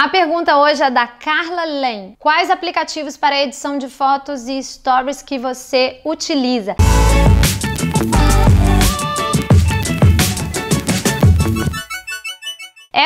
A pergunta hoje é da Carla Len. Quais aplicativos para edição de fotos e stories que você utiliza?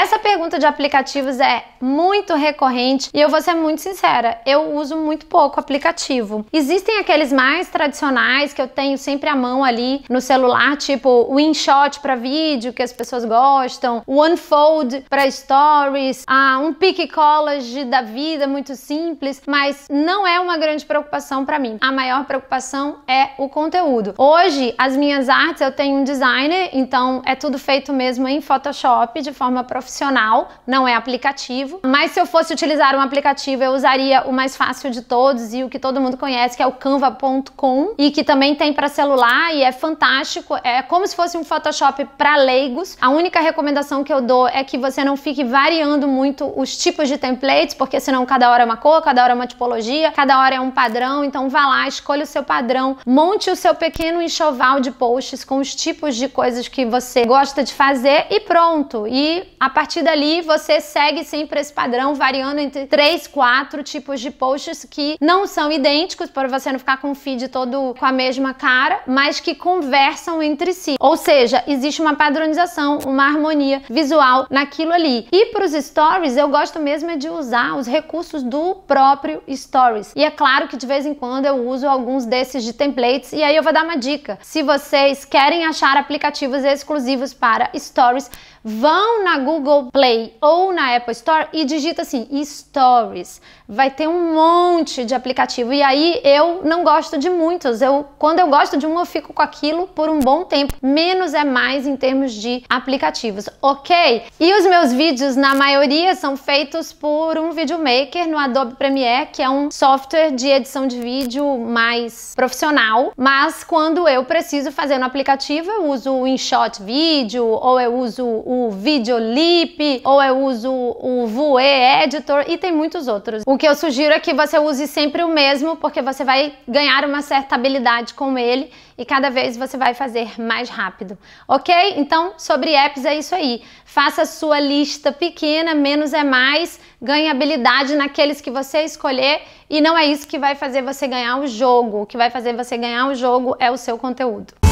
Essa pergunta de aplicativos é muito recorrente e eu vou ser muito sincera, eu uso muito pouco aplicativo. Existem aqueles mais tradicionais que eu tenho sempre à mão ali no celular, tipo o InShot para vídeo que as pessoas gostam, o Unfold para stories, ah, um pic College da vida muito simples, mas não é uma grande preocupação para mim. A maior preocupação é o conteúdo. Hoje, as minhas artes eu tenho um designer, então é tudo feito mesmo em Photoshop de forma profissional profissional, não é aplicativo. Mas se eu fosse utilizar um aplicativo, eu usaria o mais fácil de todos e o que todo mundo conhece, que é o canva.com e que também tem para celular e é fantástico. É como se fosse um Photoshop para leigos. A única recomendação que eu dou é que você não fique variando muito os tipos de templates, porque senão cada hora é uma cor, cada hora é uma tipologia, cada hora é um padrão. Então vá lá, escolha o seu padrão, monte o seu pequeno enxoval de posts com os tipos de coisas que você gosta de fazer e pronto. E a partir dali, você segue sempre esse padrão, variando entre três, quatro tipos de posts que não são idênticos, para você não ficar com o feed todo com a mesma cara, mas que conversam entre si. Ou seja, existe uma padronização, uma harmonia visual naquilo ali. E para os stories, eu gosto mesmo é de usar os recursos do próprio stories. E é claro que de vez em quando eu uso alguns desses de templates, e aí eu vou dar uma dica. Se vocês querem achar aplicativos exclusivos para stories, vão na Google Google Play ou na Apple Store e digita assim Stories. Vai ter um monte de aplicativo e aí eu não gosto de muitos. Eu quando eu gosto de um eu fico com aquilo por um bom tempo. Menos é mais em termos de aplicativos, ok? E os meus vídeos na maioria são feitos por um videomaker no Adobe Premiere, que é um software de edição de vídeo mais profissional. Mas quando eu preciso fazer no aplicativo eu uso o InShot Video ou eu uso o Videolib Keep, ou eu uso o Vue Editor e tem muitos outros. O que eu sugiro é que você use sempre o mesmo, porque você vai ganhar uma certa habilidade com ele e cada vez você vai fazer mais rápido, ok? Então, sobre apps é isso aí. Faça sua lista pequena, menos é mais, ganhe habilidade naqueles que você escolher e não é isso que vai fazer você ganhar o jogo. O que vai fazer você ganhar o jogo é o seu conteúdo.